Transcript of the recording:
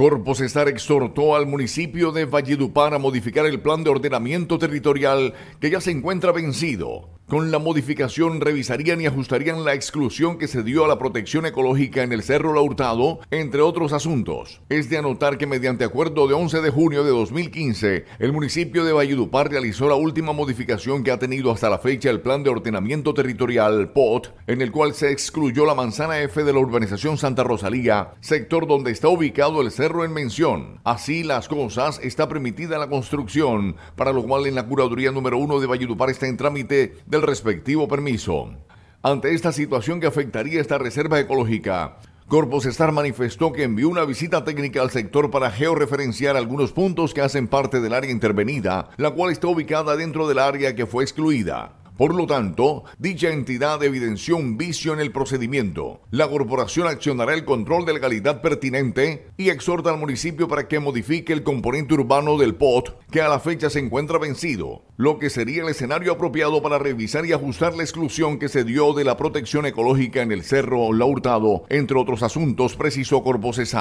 Corpo Estar exhortó al municipio de Valledupar a modificar el plan de ordenamiento territorial que ya se encuentra vencido con la modificación revisarían y ajustarían la exclusión que se dio a la protección ecológica en el Cerro La entre otros asuntos. Es de anotar que mediante acuerdo de 11 de junio de 2015, el municipio de Valledupar realizó la última modificación que ha tenido hasta la fecha el Plan de Ordenamiento Territorial POT, en el cual se excluyó la manzana F de la urbanización Santa Rosalía, sector donde está ubicado el cerro en mención. Así las cosas, está permitida la construcción, para lo cual en la curaduría número 1 de Valledupar está en trámite de respectivo permiso. Ante esta situación que afectaría esta reserva ecológica, Corpus Star manifestó que envió una visita técnica al sector para georreferenciar algunos puntos que hacen parte del área intervenida, la cual está ubicada dentro del área que fue excluida. Por lo tanto, dicha entidad evidenció un vicio en el procedimiento. La corporación accionará el control de legalidad pertinente y exhorta al municipio para que modifique el componente urbano del POT que a la fecha se encuentra vencido, lo que sería el escenario apropiado para revisar y ajustar la exclusión que se dio de la protección ecológica en el Cerro La Hurtado, entre otros asuntos, precisó Corpo Cesar.